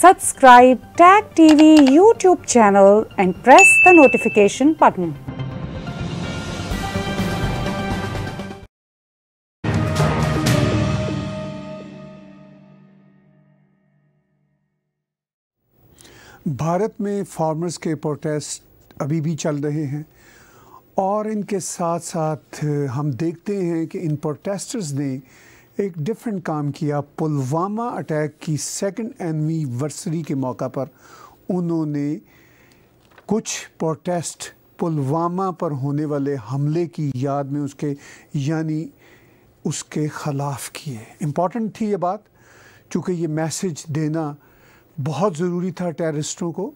Subscribe Tag TV YouTube channel and press the notification button. Bharat में farmers के protest अभी भी चल रहे हैं और इनके साथ साथ हम देखते हैं कि इन प्रोटेस्टर्स ने एक डिफरेंट काम किया पुलवामा अटैक की सेकंड एनिवर्सरी के मौका पर उन्होंने कुछ प्रोटेस्ट पुलवामा पर होने वाले हमले की याद में उसके यानी उसके ख़िलाफ़ किए इम्पॉर्टेंट थी ये बात चूँकि ये मैसेज देना बहुत ज़रूरी था टेररिस्टों को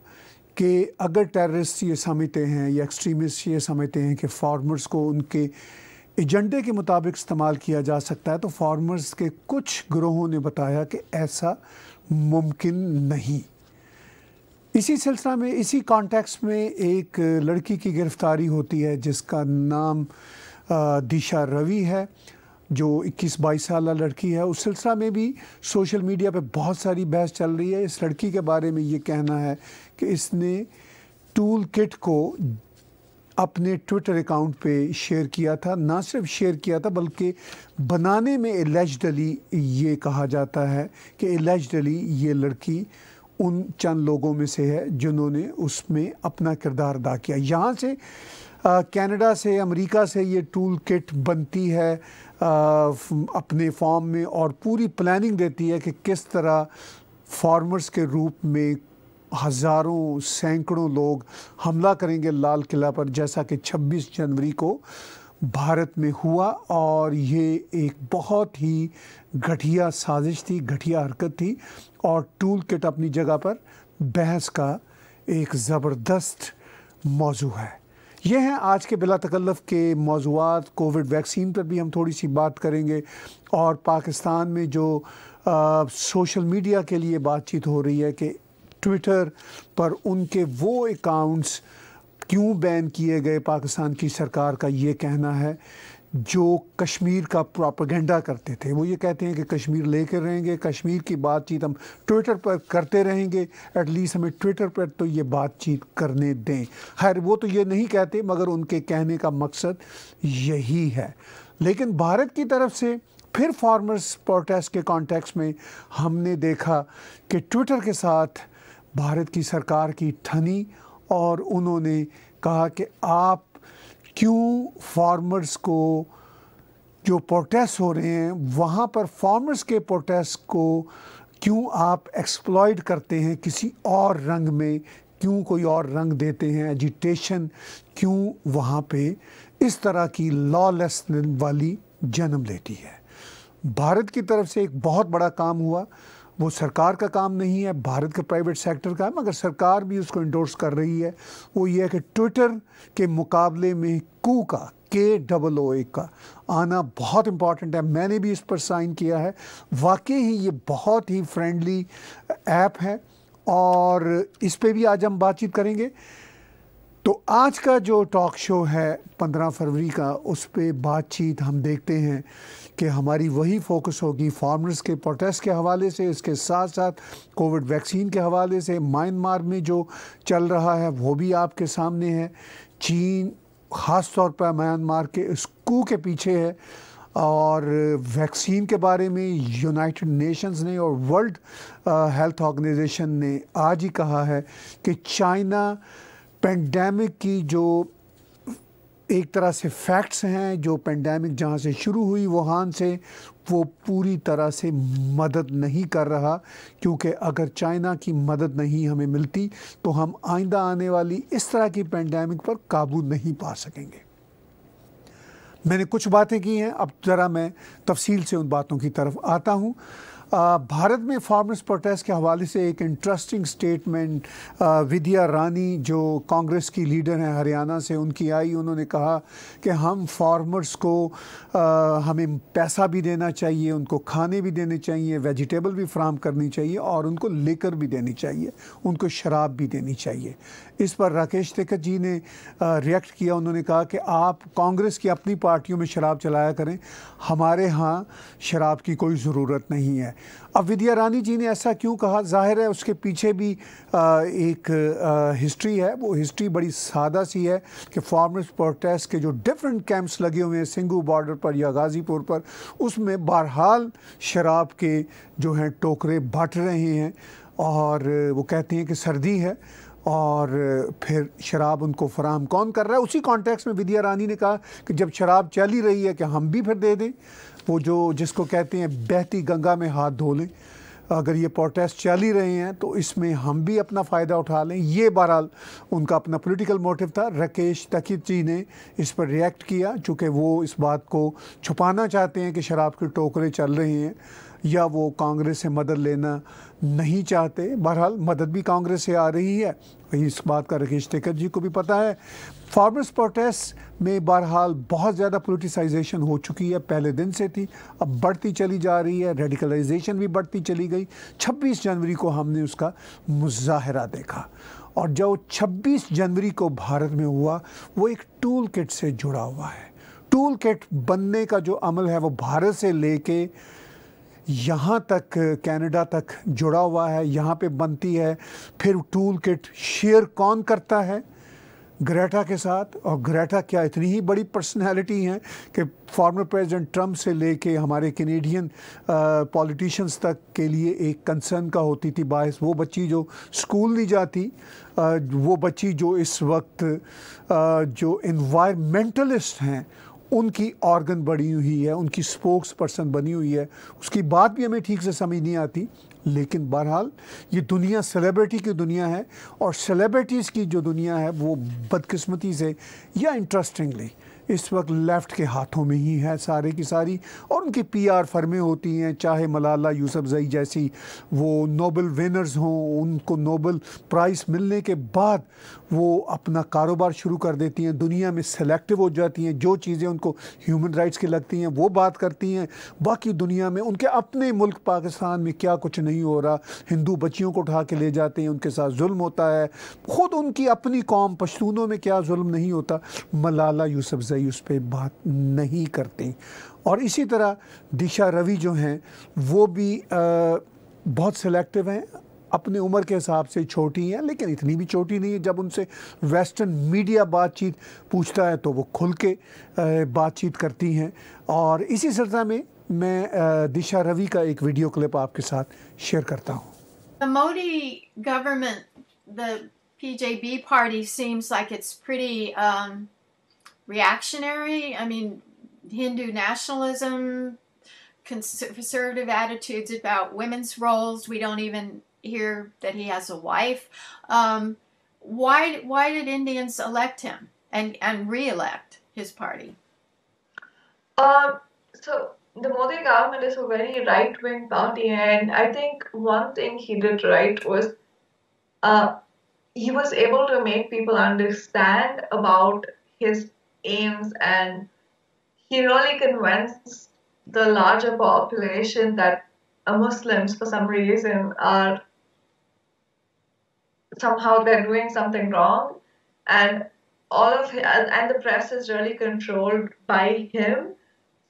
कि अगर टेररिस्ट ये समझते हैं या एक्सट्रीमिस्ट ये समझते हैं कि फार्मर्स को उनके एजेंडे के मुताबिक इस्तेमाल किया जा सकता है तो फार्मर्स के कुछ ग्रोहों ने बताया कि ऐसा मुमकिन नहीं इसी सिलसिला में इसी कॉन्टेक्स्ट में एक लड़की की गिरफ़्तारी होती है जिसका नाम दिशा रवि है जो 21 बाईस साल लड़की है उस सिलसिला में भी सोशल मीडिया पे बहुत सारी बहस चल रही है इस लड़की के बारे में ये कहना है कि इसने टूल किट को अपने ट्विटर अकाउंट पे शेयर किया था ना सिर्फ शेयर किया था बल्कि बनाने में एलेजडली ये कहा जाता है कि एलेजडली ये लड़की उन चंद लोगों में से है जिन्होंने उसमें अपना किरदार अदा किया यहाँ से कनाडा से अमेरिका से ये टूल किट बनती है आ, अपने फॉर्म में और पूरी प्लानिंग देती है कि किस तरह फार्मर्स के रूप में हज़ारों सैकड़ों लोग हमला करेंगे लाल किला पर जैसा कि 26 जनवरी को भारत में हुआ और ये एक बहुत ही घटिया साजिश थी घटिया हरकत थी और टूल किट अपनी जगह पर बहस का एक ज़बरदस्त मौजू है यह हैं आज के बिला तकल्लफ के मौजूद कोविड वैक्सीन पर भी हम थोड़ी सी बात करेंगे और पाकिस्तान में जो आ, सोशल मीडिया के लिए बातचीत हो रही है कि ट्विटर पर उनके वो अकाउंट्स क्यों बैन किए गए पाकिस्तान की सरकार का ये कहना है जो कश्मीर का प्रोपागेंडा करते थे वो ये कहते हैं कि कश्मीर लेकर रहेंगे कश्मीर की बातचीत हम ट्विटर पर करते रहेंगे एटलीस्ट हमें ट्विटर पर तो ये बातचीत करने दें खैर वो तो ये नहीं कहते मगर उनके कहने का मकसद यही है लेकिन भारत की तरफ से फिर फार्मर्स प्रोटेस्ट के कॉन्टेक्स्ट में हमने देखा कि ट्विटर के साथ भारत की सरकार की ठनी और उन्होंने कहा कि आप क्यों फार्मर्स को जो प्रोटेस्ट हो रहे हैं वहाँ पर फार्मर्स के प्रोटेस्ट को क्यों आप एक्सप्लॉयड करते हैं किसी और रंग में क्यों कोई और रंग देते हैं एजिटेशन क्यों वहाँ पे इस तरह की लॉलेस वाली जन्म लेती है भारत की तरफ से एक बहुत बड़ा काम हुआ वो सरकार का काम नहीं है भारत के प्राइवेट सेक्टर का है मगर सरकार भी उसको इंडोर्स कर रही है वो ये है कि ट्विटर के मुकाबले में कू का के डबल ओ ए का आना बहुत इम्पॉर्टेंट है मैंने भी इस पर साइन किया है वाकई ही ये बहुत ही फ्रेंडली ऐप है और इस पर भी आज हम बातचीत करेंगे तो आज का जो टॉक शो है पंद्रह फरवरी का उस पर बातचीत हम देखते हैं कि हमारी वही फोकस होगी फार्मर्स के प्रोटेस्ट के हवाले से इसके साथ साथ कोविड वैक्सीन के हवाले से म्यांमार में जो चल रहा है वो भी आपके सामने है चीन ख़ास तौर पर म्यांमार के इस के पीछे है और वैक्सीन के बारे में यूनाइटेड नेशंस ने और वर्ल्ड हेल्थ ऑर्गेनाइजेशन ने आज ही कहा है कि चाइना पेंडेमिक की जो एक तरह से फैक्ट्स हैं जो पेंडेमिक जहाँ से शुरू हुई वुहान से वो पूरी तरह से मदद नहीं कर रहा क्योंकि अगर चाइना की मदद नहीं हमें मिलती तो हम आइंदा आने वाली इस तरह की पेंडेमिक पर काबू नहीं पा सकेंगे मैंने कुछ बातें की हैं अब ज़रा मैं तफसील से उन बातों की तरफ आता हूँ भारत में फार्मर्स प्रोटेस्ट के हवाले से एक इंटरेस्टिंग स्टेटमेंट विद्या रानी जो कांग्रेस की लीडर हैं हरियाणा से उनकी आई उन्होंने कहा कि हम फार्मर्स को आ, हमें पैसा भी देना चाहिए उनको खाने भी देने चाहिए वेजिटेबल भी फ्राहम करनी चाहिए और उनको लेकर भी देनी चाहिए उनको शराब भी देनी चाहिए इस पर राकेश टिकट जी ने रिएक्ट किया उन्होंने कहा कि आप कांग्रेस की अपनी पार्टियों में शराब चलाया करें हमारे यहाँ शराब की कोई ज़रूरत नहीं है अब विद्या रानी जी ने ऐसा क्यों कहा जाहिर है उसके पीछे भी एक हिस्ट्री है वो हिस्ट्री बड़ी सादा सी है कि फार्मर्स प्रोटेस्ट के जो डिफरेंट कैंप्स लगे हुए हैं सिंगू बॉर्डर पर या गाज़ीपुर पर उसमें बहरहाल शराब के जो हैं टोकरे बट रहे हैं और वो कहते हैं कि सर्दी है और फिर शराब उनको फराम कौन कर रहा है उसी कॉन्टेक्स्ट में विद्या रानी ने कहा कि जब शराब चल ही रही है कि हम भी फिर दे दें वो जो जिसको कहते हैं बहती गंगा में हाथ धो लें अगर ये प्रोटेस्ट चल ही रहे हैं तो इसमें हम भी अपना फ़ायदा उठा लें ये बहरहाल उनका अपना पॉलिटिकल मोटिव था राकेश तकित जी ने इस पर रिएक्ट किया चूँकि वो इस बात को छुपाना चाहते हैं कि शराब की टोकरें चल रही हैं या वो कांग्रेस से मदद लेना नहीं चाहते बहरहाल मदद भी कांग्रेस से आ रही है वही इस बात का राकेश टेकर जी को भी पता है फार्मर्स प्रोटेस्ट में बहरहाल बहुत ज़्यादा पोलिटिसाइजेशन हो चुकी है पहले दिन से थी अब बढ़ती चली जा रही है रेडिकलाइजेशन भी बढ़ती चली गई 26 जनवरी को हमने उसका मुजाहरा देखा और जो 26 जनवरी को भारत में हुआ वो एक टूल किट से जुड़ा हुआ है टूल किट बनने का जो अमल है वो भारत से लेके यहाँ तक कनाडा तक जुड़ा हुआ है यहाँ पे बनती है फिर टूल किट शेयर कौन करता है ग्रेटा के साथ और ग्रेटा क्या इतनी ही बड़ी पर्सनालिटी हैं कि फॉर्मर प्रेसिडेंट ट्रम्प से लेके हमारे कैनेडियन पॉलिटिशियंस तक के लिए एक कंसर्न का होती थी बायस वो बच्ची जो स्कूल नहीं जाती आ, वो बच्ची जो इस वक्त आ, जो इन्वायरमेंटलिस्ट हैं उनकी ऑर्गन बनी हुई है उनकी स्पोक्स पर्सन बनी हुई है उसकी बात भी हमें ठीक से समझ नहीं आती लेकिन बहरहाल ये दुनिया सेलिब्रिटी की दुनिया है और सेलिब्रिटीज़ की जो दुनिया है वो बदकिस्मती से या इंटरेस्टिंगली इस वक्त लेफ़्ट के हाथों में ही है सारे की सारी और उनकी पी आर फर्में होती हैं चाहे मलाला जई जैसी वो नोबल विनर्स हों उनको नोबल प्राइज़ मिलने के बाद वो अपना कारोबार शुरू कर देती हैं दुनिया में सेलेक्टिव हो जाती हैं जो चीज़ें उनको ह्यूमन राइट्स की लगती हैं वो बात करती हैं बाकी दुनिया में उनके अपने मुल्क पाकिस्तान में क्या कुछ नहीं हो रहा हिंदू बच्चियों को उठा के ले जाते हैं उनके साथ जुल्म होता है ख़ुद उनकी अपनी कौम पश्तूनों में क्या जुल्म नहीं होता मलाला यूसुफजई आई उस पर बात नहीं करते और इसी तरह दिशा रवि जो हैं वो भी आ, बहुत सिलेक्टिव हैं अपने उम्र के हिसाब से छोटी हैं लेकिन इतनी भी छोटी नहीं है जब उनसे वेस्टर्न मीडिया बातचीत पूछता है तो वो खुल के बातचीत करती हैं और इसी सिलसिला में मैं दिशा रवि का एक वीडियो क्लिप आपके साथ शेयर करता हूँ PJB party seems like it's pretty um, reactionary. I mean, Hindu nationalism, conservative attitudes about women's roles. We don't even hear that he has a wife. Um, why why did Indians elect him and and reelect his party? Um, so the Modi government is a very right wing party, and I think one thing he did right was uh, he was able to make people understand about his aims and he really convinced the larger population that uh, Muslims, for some reason, are somehow they're doing something wrong, and all of his, and the press is really controlled by him.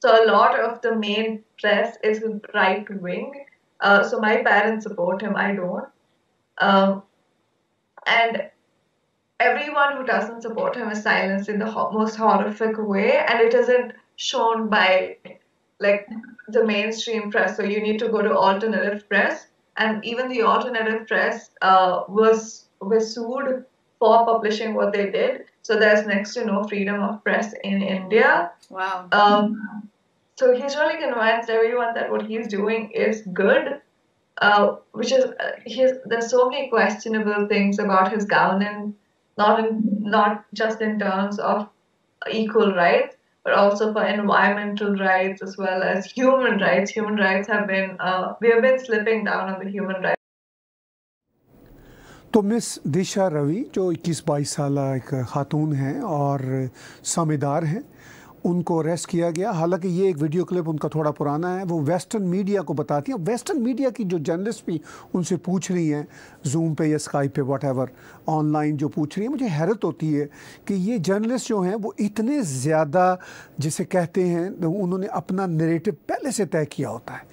So a lot of the main press is right wing. Uh, so my parents support him. I don't. Um, and everyone who doesn't support him is silenced in the ho- most horrific way, and it isn't shown by like the mainstream press. So you need to go to alternative press, and even the alternative press uh, was was sued for publishing what they did. So there's next to no freedom of press in India. Wow. Um, so he's really convinced everyone that what he's doing is good. Uh, which is uh, there's so many questionable things about his governance not in, not just in terms of equal rights, but also for environmental rights as well as human rights. Human rights have been uh, we have been slipping down on the human rights. तो miss Disha Ravi जो 21-22 साल एक खातून हैं और समेदार हैं उनको arrest किया गया हालांकि ये एक वीडियो क्लिप उनका थोड़ा पुराना है वो वेस्टर्न मीडिया को बताती है वेस्टर्न मीडिया की जो जर्नलिस्ट भी उनसे पूछ रही हैं जूम पे या स्काइप पे वट ऑनलाइन जो पूछ रही है मुझे हैरत होती है कि ये जर्नलिस्ट जो हैं वो इतने ज़्यादा जिसे कहते हैं तो उन्होंने अपना नरेटिव पहले से तय किया होता है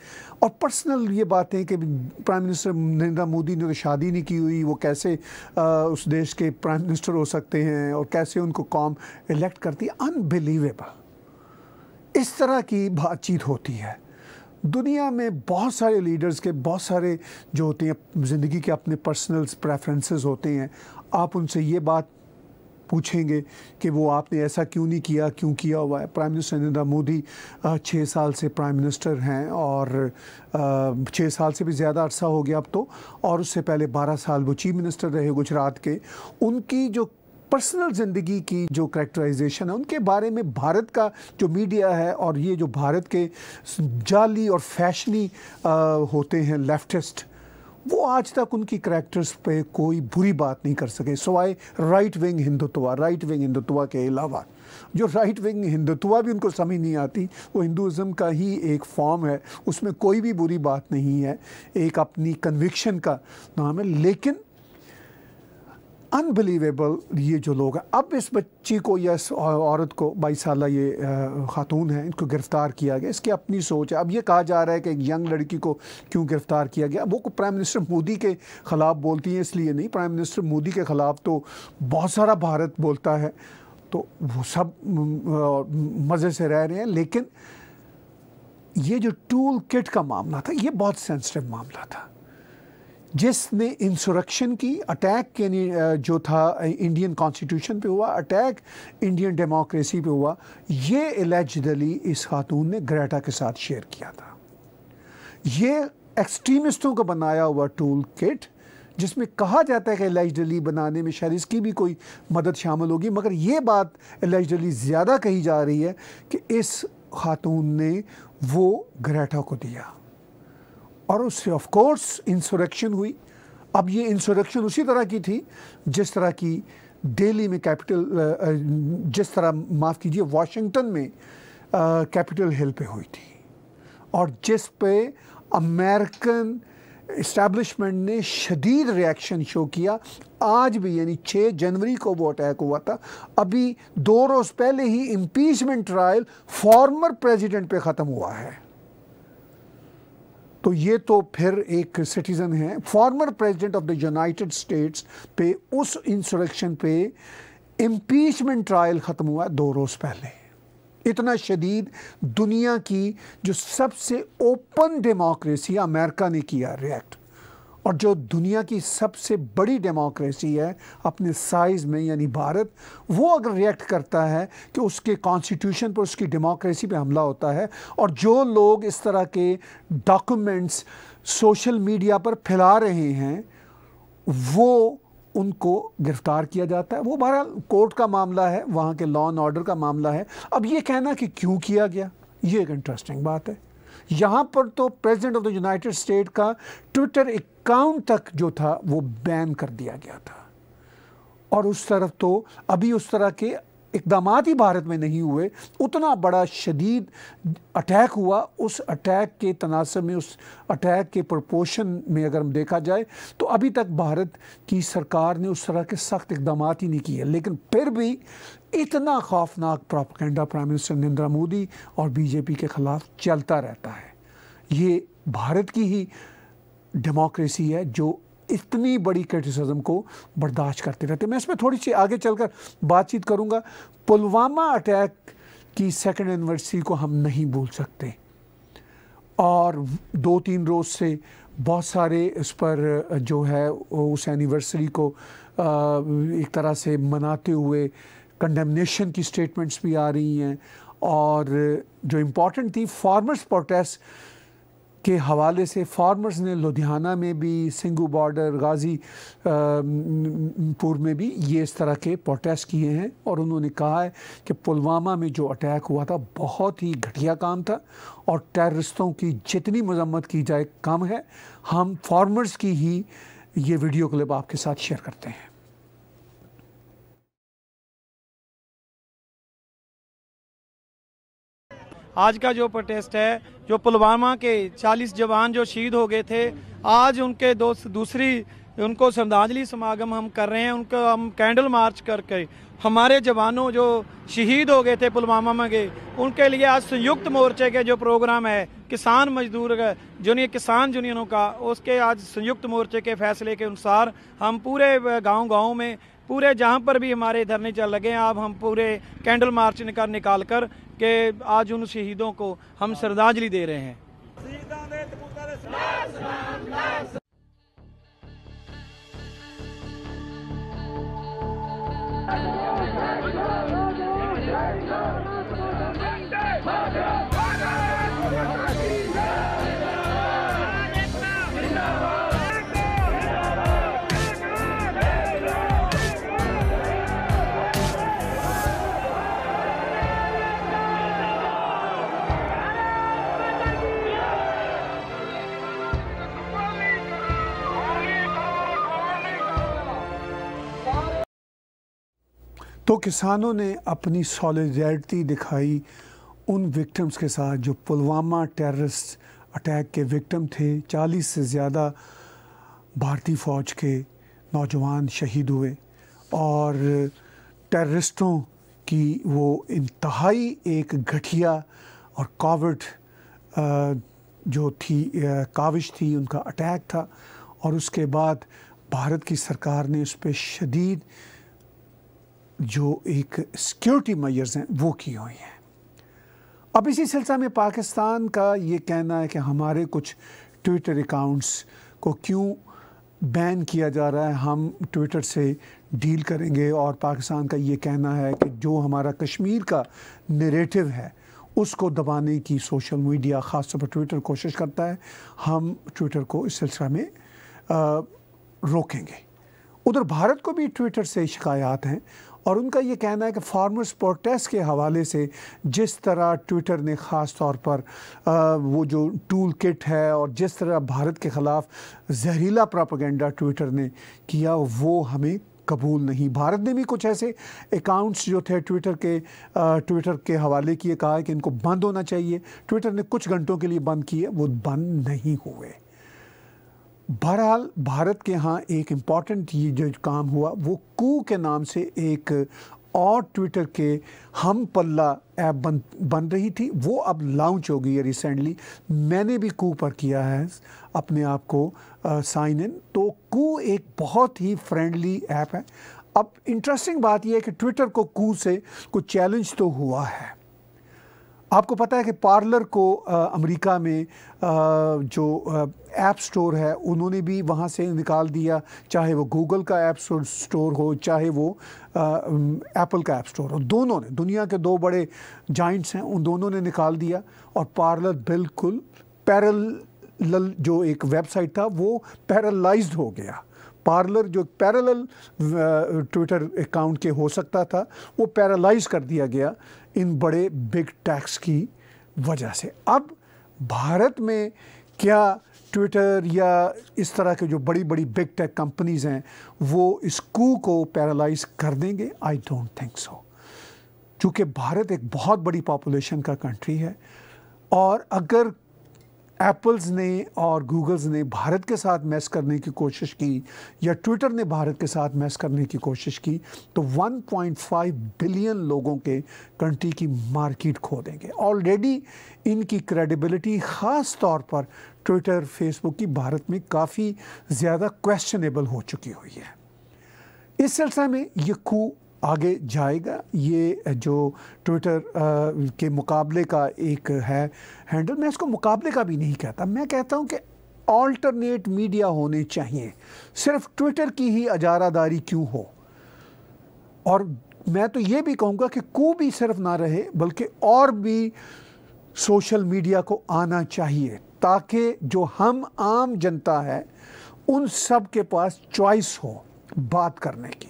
और पर्सनल ये बातें कि प्राइम मिनिस्टर नरेंद्र मोदी ने तो शादी नहीं की हुई वो कैसे आ, उस देश के प्राइम मिनिस्टर हो सकते हैं और कैसे उनको कॉम इलेक्ट करती है अनबिलीवेबल इस तरह की बातचीत होती है दुनिया में बहुत सारे लीडर्स के बहुत सारे जो होते हैं ज़िंदगी के अपने पर्सनल प्रेफरेंसेस होते हैं आप उनसे ये बात पूछेंगे कि वो आपने ऐसा क्यों नहीं किया क्यों किया हुआ है प्राइम मिनिस्टर नरेंद्र मोदी छः साल से प्राइम मिनिस्टर हैं और छः साल से भी ज़्यादा अरसा हो गया अब तो और उससे पहले बारह साल वो चीफ मिनिस्टर रहे गुजरात के उनकी जो पर्सनल ज़िंदगी की जो करेक्टराइजेशन है उनके बारे में भारत का जो मीडिया है और ये जो भारत के जाली और फैशनी होते हैं लेफ्टिस्ट वो आज तक उनकी करैक्टर्स पे कोई बुरी बात नहीं कर सके सवाए right wing Hindutva right wing Hindutva के अलावा जो राइट विंग हिंदुत्वा भी उनको समझ नहीं आती वो हिंदुज़म का ही एक फॉर्म है उसमें कोई भी बुरी बात नहीं है एक अपनी कन्विक्शन का नाम है लेकिन अनबिलीवेबल ये जो लोग हैं अब इस बच्ची को या इस औरत को बाईस साल ये खातून है इनको गिरफ़्तार किया गया इसकी अपनी सोच है अब ये कहा जा रहा है कि एक यंग लड़की को क्यों गिरफ़्तार किया गया वो प्राइम मिनिस्टर मोदी के ख़िलाफ़ बोलती हैं इसलिए नहीं प्राइम मिनिस्टर मोदी के ख़िलाफ़ तो बहुत सारा भारत बोलता है तो वो सब मज़े से रह रहे हैं लेकिन ये जो टूल किट का मामला था ये बहुत सेंसिटिव मामला था जिसने इंसुरक्शन की अटैक के जो था इंडियन कॉन्स्टिट्यूशन पे हुआ अटैक इंडियन डेमोक्रेसी पे हुआ ये एलिजली इस खातून ने ग्रेटा के साथ शेयर किया था ये एक्सट्रीमिस्टों का बनाया हुआ टूल किट जिसमें कहा जाता है कि एलेजली बनाने में शायद इसकी भी कोई मदद शामिल होगी मगर ये बात एलेजली ज़्यादा कही जा रही है कि इस खातून ने वो ग्रेटा को दिया और उससे ऑफ कोर्स हुई अब ये इंसुरेक्शन उसी तरह की थी जिस तरह की दिल्ली में कैपिटल जिस तरह माफ़ कीजिए वाशिंगटन में कैपिटल हिल पे हुई थी और जिस पे अमेरिकन इस्टेब्लिशमेंट ने शदीद रिएक्शन शो किया आज भी यानी 6 जनवरी को वो अटैक हुआ था अभी दो रोज़ पहले ही इम्पीचमेंट ट्रायल फॉर्मर प्रेसिडेंट पे ख़त्म हुआ है तो ये तो फिर एक सिटीज़न है former president of the United States पे उस इंसुरक्शन पे इम्पीचमेंट ट्रायल ख़त्म हुआ दो रोज़ पहले इतना शदीद दुनिया की जो सबसे ओपन डेमोक्रेसी अमेरिका ने किया रिएक्ट और जो दुनिया की सबसे बड़ी डेमोक्रेसी है अपने साइज़ में यानी भारत वो अगर रिएक्ट करता है कि उसके कॉन्स्टिट्यूशन पर उसकी डेमोक्रेसी पे हमला होता है और जो लोग इस तरह के डॉक्यूमेंट्स सोशल मीडिया पर फैला रहे हैं वो उनको गिरफ्तार किया जाता है वो बहरहाल कोर्ट का मामला है वहाँ के लॉ एंड ऑर्डर का मामला है अब ये कहना कि क्यों किया गया ये एक इंटरेस्टिंग बात है यहाँ पर तो president of the United State का ट्विटर अकाउंट तक जो था वो बैन कर दिया गया था और उस तरफ तो अभी उस तरह के इकदाम ही भारत में नहीं हुए उतना बड़ा शदीद अटैक हुआ उस अटैक के तनासब में उस अटैक के प्रपोशन में अगर हम देखा जाए तो अभी तक भारत की सरकार ने उस तरह के सख्त इकदाम ही नहीं किए लेकिन फिर भी इतना खौफनाक propaganda prime minister Narendra Modi और बीजेपी के खिलाफ चलता रहता है ये भारत की ही डेमोक्रेसी है जो इतनी बड़ी क्रिटिसिज्म को बर्दाश्त करते रहते मैं इसमें थोड़ी सी आगे चलकर बातचीत करूंगा पुलवामा अटैक की सेकेंड एनिवर्सरी को हम नहीं भूल सकते और दो तीन रोज़ से बहुत सारे इस पर जो है उस एनिवर्सरी को एक तरह से मनाते हुए कंडमनेशन की स्टेटमेंट्स भी आ रही हैं और जो इम्पोर्टेंट थी फार्मर्स प्रोटेस्ट के हवाले से फार्मर्स ने लुधियाना में भी सिंगू बॉर्डर गाजीपुर में भी ये इस तरह के प्रोटेस्ट किए हैं और उन्होंने कहा है कि पुलवामा में जो अटैक हुआ था बहुत ही घटिया काम था और टेररिस्टों की जितनी मजम्मत की जाए कम है हम फार्मर्स की ही ये वीडियो क्लिप आपके साथ शेयर करते हैं आज का जो प्रोटेस्ट है जो पुलवामा के 40 जवान जो शहीद हो गए थे आज उनके दोस्त दूसरी उनको श्रद्धांजलि समागम हम कर रहे हैं उनको हम कैंडल मार्च करके हमारे जवानों जो शहीद हो गए थे पुलवामा में गए उनके लिए आज संयुक्त मोर्चे के जो प्रोग्राम है किसान मजदूर जूनियर किसान यूनियनों का उसके आज संयुक्त मोर्चे के फैसले के अनुसार हम पूरे गांव गांव में पूरे जहाँ पर भी हमारे धरने चल लगे हैं आप हम पूरे कैंडल मार्च निकाल निकाल कर के आज उन शहीदों को हम श्रद्धांजलि दे रहे हैं तो किसानों ने अपनी सॉलिडरिटी दिखाई उन विक्टम्स के साथ जो पुलवामा टेररिस्ट अटैक के विक्टम थे 40 से ज़्यादा भारतीय फ़ौज के नौजवान शहीद हुए और टेररिस्टों की वो इंतहाई एक घटिया और कावट जो थी काविश थी उनका अटैक था और उसके बाद भारत की सरकार ने उस पर शदीद जो एक सिक्योरिटी मैयर्स हैं वो की हुई हैं अब इसी सिलसिले में पाकिस्तान का ये कहना है कि हमारे कुछ ट्विटर अकाउंट्स को क्यों बैन किया जा रहा है हम ट्विटर से डील करेंगे और पाकिस्तान का ये कहना है कि जो हमारा कश्मीर का नरेटिव है उसको दबाने की सोशल मीडिया ख़ासतौर पर ट्विटर कोशिश करता है हम ट्विटर को इस सिलसिले में आ, रोकेंगे उधर भारत को भी ट्विटर से शिकायत हैं और उनका ये कहना है कि फार्मर्स प्रोटेस्ट के हवाले से जिस तरह ट्विटर ने ख़ास तौर पर आ, वो जो टूल किट है और जिस तरह भारत के ख़िलाफ़ जहरीला प्रापगेंडा ट्विटर ने किया वो हमें कबूल नहीं भारत ने भी कुछ ऐसे अकाउंट्स जो थे ट्विटर के ट्विटर के हवाले किए कहा है कि इनको बंद होना चाहिए ट्विटर ने कुछ घंटों के लिए बंद किए वो बंद नहीं हुए बहरहाल भारत के यहाँ एक इम्पॉर्टेंट ये जो काम हुआ वो कू के नाम से एक और ट्विटर के हम पल्ला ऐप बन बन रही थी वो अब लॉन्च हो गई है रिसेंटली मैंने भी कू पर किया है अपने आप को साइन इन तो कू एक बहुत ही फ्रेंडली ऐप है अब इंटरेस्टिंग बात यह है कि ट्विटर को कू से कुछ चैलेंज तो हुआ है आपको पता है कि पार्लर को आ, अमेरिका में आ, जो ऐप स्टोर है उन्होंने भी वहाँ से निकाल दिया चाहे वो गूगल का ऐप स्टोर हो चाहे वो एप्पल का ऐप स्टोर हो दोनों ने दुनिया के दो बड़े जाइंट्स हैं उन दोनों ने निकाल दिया और पार्लर बिल्कुल पैरल जो एक वेबसाइट था वो पैरलाइज हो गया पार्लर जो पैरेलल ट्विटर अकाउंट के हो सकता था वो पैरालाइज कर दिया गया इन बड़े बिग टैक्स की वजह से अब भारत में क्या ट्विटर या इस तरह के जो बड़ी बड़ी बिग टेक कंपनीज हैं वो इस कू को पैरालाइज कर देंगे आई डोंट थिंक सो चूँकि भारत एक बहुत बड़ी पॉपुलेशन का कंट्री है और अगर एप्पल्स ने और गूगल्स ने भारत के साथ मैस करने की कोशिश की या ट्विटर ने भारत के साथ मैस करने की कोशिश की तो 1.5 बिलियन लोगों के कंट्री की मार्केट खो देंगे ऑलरेडी इनकी क्रेडिबिलिटी ख़ास तौर पर ट्विटर फेसबुक की भारत में काफ़ी ज़्यादा क्वेश्चनेबल हो चुकी हुई है इस सिलसिले में ये कू आगे जाएगा ये जो ट्विटर के मुकाबले का एक है हैंडल मैं इसको मुकाबले का भी नहीं कहता मैं कहता हूँ कि ऑल्टरनेट मीडिया होने चाहिए सिर्फ ट्विटर की ही अजारादारी क्यों हो और मैं तो ये भी कहूँगा कि को भी सिर्फ ना रहे बल्कि और भी सोशल मीडिया को आना चाहिए ताकि जो हम आम जनता है उन सब के पास चॉइस हो बात करने की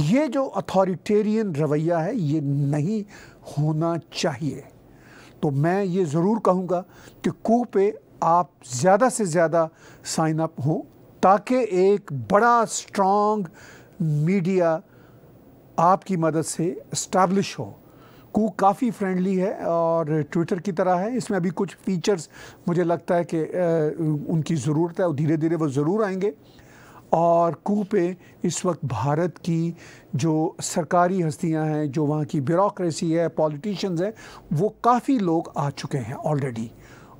ये जो अथॉरिटेरियन रवैया है ये नहीं होना चाहिए तो मैं ये ज़रूर कहूँगा कि कू पे आप ज़्यादा से ज़्यादा साइन अप हो ताकि एक बड़ा स्ट्रॉन्ग मीडिया आपकी मदद से इस्टबलिश हो कू काफ़ी फ्रेंडली है और ट्विटर की तरह है इसमें अभी कुछ फीचर्स मुझे लगता है कि उनकी ज़रूरत है और धीरे धीरे वो ज़रूर आएंगे और कू पे इस वक्त भारत की जो सरकारी हस्तियां हैं जो वहाँ की ब्यूरोसी है पॉलिटिशियंस हैं वो काफ़ी लोग आ चुके हैं ऑलरेडी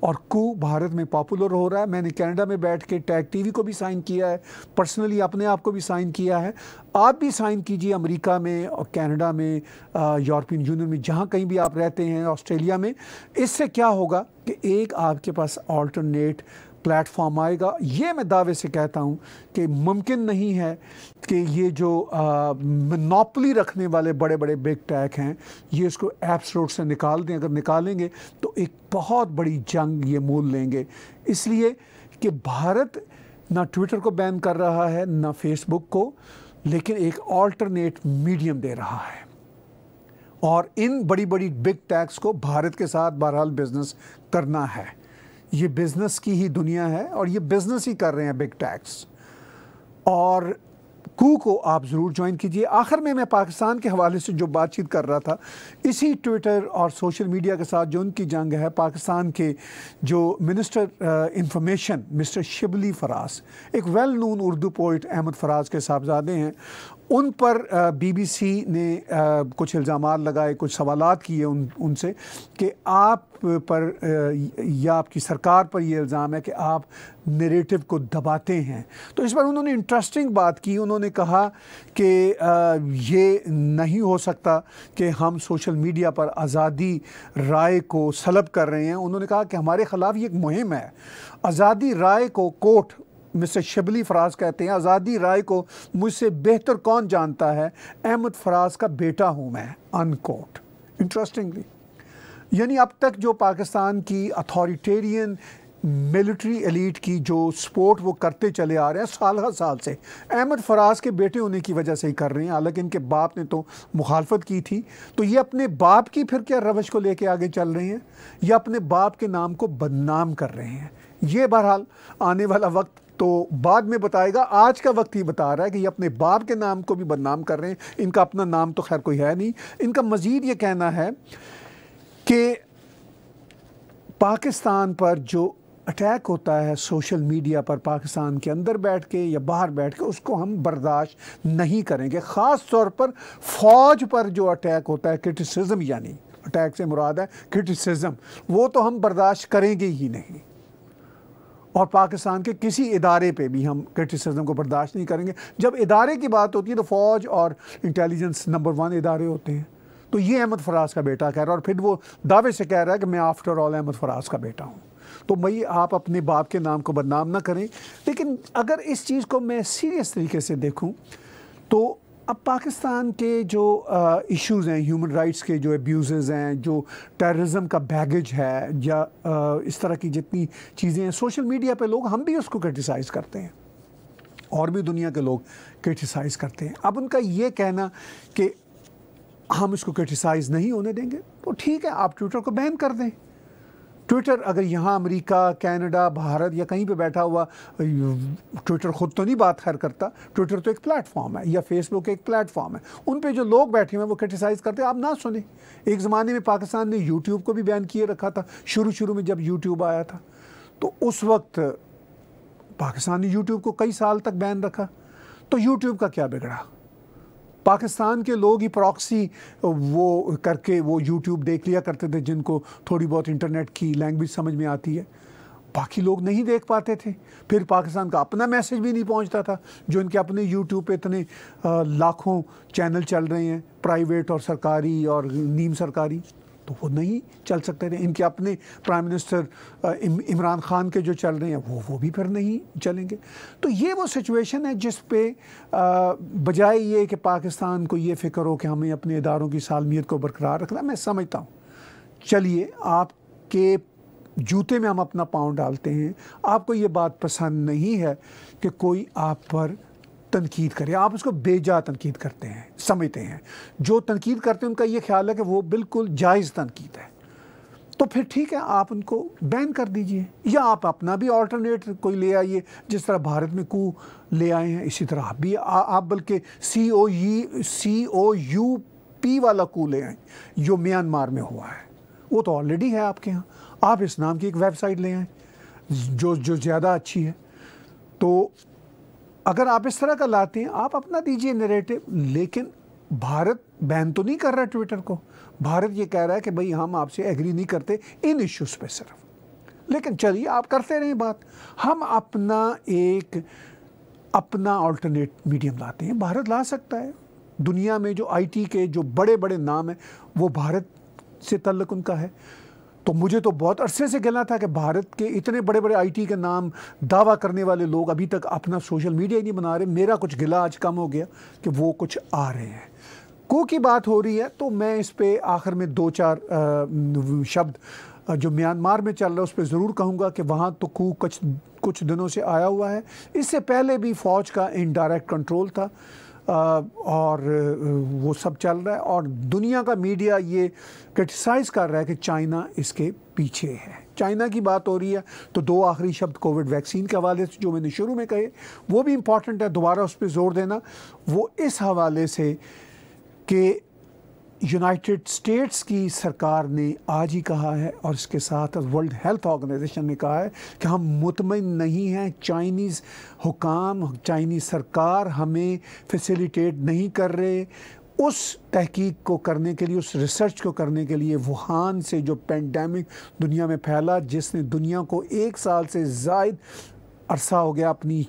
और कू भारत में पॉपुलर हो रहा है मैंने कनाडा में बैठ के टैग टीवी को भी साइन किया है पर्सनली अपने आप को भी साइन किया है आप भी साइन कीजिए अमेरिका में और कनाडा में यूरोपियन यूनियन में जहाँ कहीं भी आप रहते हैं ऑस्ट्रेलिया में इससे क्या होगा कि एक आपके पास ऑल्टरनेट प्लेटफॉर्म आएगा ये मैं दावे से कहता हूँ कि मुमकिन नहीं है कि ये जो मनोपली रखने वाले बड़े बड़े बिग टैक हैं ये इसको एप्स रोड से निकाल दें अगर निकालेंगे तो एक बहुत बड़ी जंग ये मोल लेंगे इसलिए कि भारत ना ट्विटर को बैन कर रहा है ना फेसबुक को लेकिन एक ऑल्टरनेट मीडियम दे रहा है और इन बड़ी बड़ी बिग टैक्स को भारत के साथ बहरहाल बिजनेस करना है ये बिज़नेस की ही दुनिया है और ये बिज़नेस ही कर रहे हैं बिग टैक्स और कू को आप ज़रूर ज्वाइन कीजिए आखिर में मैं पाकिस्तान के हवाले से जो बातचीत कर रहा था इसी ट्विटर और सोशल मीडिया के साथ जो उनकी जंग है पाकिस्तान के जो minister information mister Shibli Faraz एक well known Urdu poet Ahmad Faraz के साहबजादे हैं उन पर बीबीसी ने कुछ इल्ज़ाम लगाए कुछ सवाल किए उन उनसे कि आप पर या आपकी सरकार पर यह इल्ज़ाम है कि आप नेरेटिव को दबाते हैं तो इस पर उन्होंने इंटरेस्टिंग बात की उन्होंने कहा कि ये नहीं हो सकता कि हम सोशल मीडिया पर आज़ादी राय को सलब कर रहे हैं उन्होंने कहा कि हमारे ख़िलाफ़ ये एक मुहिम है आज़ादी राय को कोर्ट मिस्टर शबली फराज कहते हैं आज़ादी राय को मुझसे बेहतर कौन जानता है अहमद फराज का बेटा हूँ मैं अनकोट इंटरेस्टिंगली यानी अब तक जो पाकिस्तान की अथॉरिटेरियन मिलिट्री एलिट की जो सपोर्ट वो करते चले आ रहे हैं साल हर साल से अहमद फराज के बेटे होने की वजह से ही कर रहे हैं हालांकि इनके बाप ने तो मुखालफत की थी तो ये अपने बाप की फिर क्या रवश को लेके आगे चल रहे हैं या अपने बाप के नाम को बदनाम कर रहे हैं ये बहरहाल आने वाला वक्त तो बाद में बताएगा आज का वक्त ही बता रहा है कि ये अपने बाप के नाम को भी बदनाम कर रहे हैं इनका अपना नाम तो खैर कोई है नहीं इनका मज़ीद ये कहना है कि पाकिस्तान पर जो अटैक होता है सोशल मीडिया पर पाकिस्तान के अंदर बैठ के या बाहर बैठ के उसको हम बर्दाश्त नहीं करेंगे ख़ास तौर पर फ़ौज पर जो अटैक होता है क्रिटिसिज्म यानी अटैक से मुराद है क्रिटिसिज्म वो तो हम बर्दाश्त करेंगे ही नहीं और पाकिस्तान के किसी इदारे पे भी हम क्रिटिसिज्म को बर्दाश्त नहीं करेंगे जब इदारे की बात होती है तो फ़ौज और इंटेलिजेंस नंबर वन इदारे होते हैं तो ये अहमद फराज का बेटा कह रहा है और फिर वो दावे से कह रहा है कि मैं आफ्टर ऑल अहमद फराज का बेटा हूँ तो भाई आप अपने बाप के नाम को बदनाम ना करें लेकिन अगर इस चीज़ को मैं सीरियस तरीके से देखूँ तो अब पाकिस्तान के जो इश्यूज हैं ह्यूमन राइट्स के जो एब्यूज़ हैं जो टेररिज्म का बैगेज है या आ, इस तरह की जितनी चीज़ें हैं सोशल मीडिया पे लोग हम भी उसको क्रिटिसाइज़ करते हैं और भी दुनिया के लोग क्रिटिसाइज़ करते हैं अब उनका ये कहना कि हम इसको क्रिटिसाइज़ नहीं होने देंगे तो ठीक है आप ट्विटर को बैन कर दें ट्विटर अगर यहाँ अमेरिका कनाडा भारत या कहीं पे बैठा हुआ ट्विटर खुद तो नहीं बात खैर करता ट्विटर तो एक प्लेटफॉर्म है या फेसबुक एक प्लेटफॉर्म है उन पे जो लोग बैठे हुए हैं वो क्रिटिसाइज़ करते हैं आप ना सुने एक ज़माने में पाकिस्तान ने यूट्यूब को भी बैन किए रखा था शुरू शुरू में जब यूट्यूब आया था तो उस वक्त पाकिस्तान ने यूट्यूब को कई साल तक बैन रखा तो यूट्यूब का क्या बिगड़ा पाकिस्तान के लोग ही प्रॉक्सी वो करके वो यूट्यूब देख लिया करते थे जिनको थोड़ी बहुत इंटरनेट की लैंग्वेज समझ में आती है बाकी लोग नहीं देख पाते थे फिर पाकिस्तान का अपना मैसेज भी नहीं पहुंचता था जो इनके अपने यूट्यूब पे इतने लाखों चैनल चल रहे हैं प्राइवेट और सरकारी और नीम सरकारी तो वो नहीं चल सकते थे इनके अपने प्राइम मिनिस्टर इमरान खान के जो चल रहे हैं वो वो भी फिर नहीं चलेंगे तो ये वो सिचुएशन है जिस पे बजाय ये कि पाकिस्तान को ये फ़िक्र हो कि हमें अपने इदारों की सालमियत को बरकरार रखना मैं समझता हूँ चलिए आपके जूते में हम अपना पाँव डालते हैं आपको ये बात पसंद नहीं है कि कोई आप पर तनकीद करें आप उसको बेजा तनकीद करते हैं समझते हैं जो तनकीद करते हैं उनका ये ख्याल है कि वो बिल्कुल जायज़ तनकीद है तो फिर ठीक है आप उनको बैन कर दीजिए या आप अपना भी ऑल्टरनेट कोई ले आइए जिस तरह भारत में कू ले आए हैं इसी तरह आप भी आ, आप बल्कि सी ओ ई सी ओ यू पी वाला कू ले आए जो म्यांमार में हुआ है वो तो ऑलरेडी है आपके यहाँ आप इस नाम की एक वेबसाइट ले आए जो जो ज़्यादा अच्छी है तो अगर आप इस तरह का लाते हैं आप अपना दीजिए नरेटिव लेकिन भारत बैन तो नहीं कर रहा ट्विटर को भारत ये कह रहा है कि भाई हम आपसे एग्री नहीं करते इन इश्यूज़ पे सिर्फ लेकिन चलिए आप करते रहें बात हम अपना एक अपना ऑल्टरनेट मीडियम लाते हैं भारत ला सकता है दुनिया में जो आईटी के जो बड़े बड़े नाम हैं वो भारत से तल्लक उनका है तो मुझे तो बहुत अरसे से कहना था कि भारत के इतने बड़े बड़े आईटी के नाम दावा करने वाले लोग अभी तक अपना सोशल मीडिया ही नहीं बना रहे मेरा कुछ गिला आज कम हो गया कि वो कुछ आ रहे हैं को की बात हो रही है तो मैं इस पर आखिर में दो चार शब्द जो म्यांमार में चल रहा है उस पर ज़रूर कहूँगा कि वहाँ तो कू कुछ कुछ दिनों से आया हुआ है इससे पहले भी फ़ौज का इनडायरेक्ट कंट्रोल था और वो सब चल रहा है और दुनिया का मीडिया ये क्रिटिसाइज कर रहा है कि चाइना इसके पीछे है चाइना की बात हो रही है तो दो आखिरी शब्द कोविड वैक्सीन के हवाले से जो मैंने शुरू में कहे वो भी इम्पॉर्टेंट है दोबारा उस पर ज़ोर देना वो इस हवाले से कि यूनाइटेड स्टेट्स की सरकार ने आज ही कहा है और इसके साथ वर्ल्ड हेल्थ ऑर्गेनाइजेशन ने कहा है कि हम मुतमिन नहीं हैं चाइनीज़ हुकाम चाइनीज़ सरकार हमें फैसिलिटेट नहीं कर रहे उस तहकीक को करने के लिए उस रिसर्च को करने के लिए वुहान से जो पेंडेमिक दुनिया में फैला जिसने दुनिया को एक साल से जायद अरसा हो गया अपनी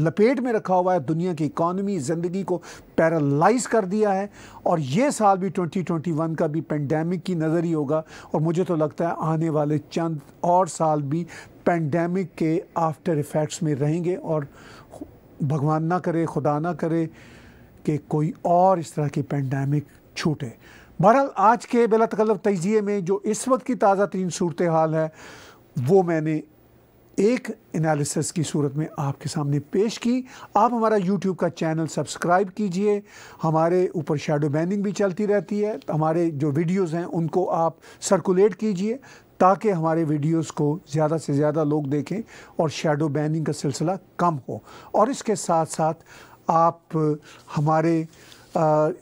लपेट में रखा हुआ है दुनिया की इकॉनमी ज़िंदगी को पैरालाइज कर दिया है और ये साल भी 2021 का भी पेंडेमिक की नज़र ही होगा और मुझे तो लगता है आने वाले चंद और साल भी पेंडेमिक के आफ्टर इफ़ेक्ट्स में रहेंगे और भगवान ना करे खुदा ना करे कि कोई और इस तरह की पेंडेमिक छूटे बहरहाल आज के बेला तकल्लफ तजिए में जो इस वक्त की ताज़ा तरीन सूरत हाल है वो मैंने एक एनालिसिस की सूरत में आपके सामने पेश की आप हमारा यूट्यूब का चैनल सब्सक्राइब कीजिए हमारे ऊपर शेडो बैनिंग भी चलती रहती है हमारे जो वीडियोस हैं उनको आप सर्कुलेट कीजिए ताकि हमारे वीडियोस को ज़्यादा से ज़्यादा लोग देखें और शेडो बैनिंग का सिलसिला कम हो और इसके साथ साथ आप हमारे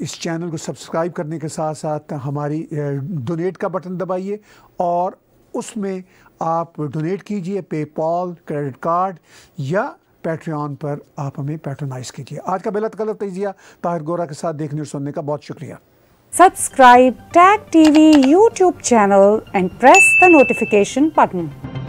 इस चैनल को सब्सक्राइब करने के साथ साथ हमारी डोनेट का बटन दबाइए और उसमें आप डोनेट कीजिए पे पॉल क्रेडिट कार्ड या पैट्रियन पर आप हमें पैट्रोनाइज कीजिए आज का बेलत गलत तजिया ताहिर गोरा के साथ देखने और सुनने का बहुत शुक्रिया subscribe Tag TV YouTube channel and press the notification button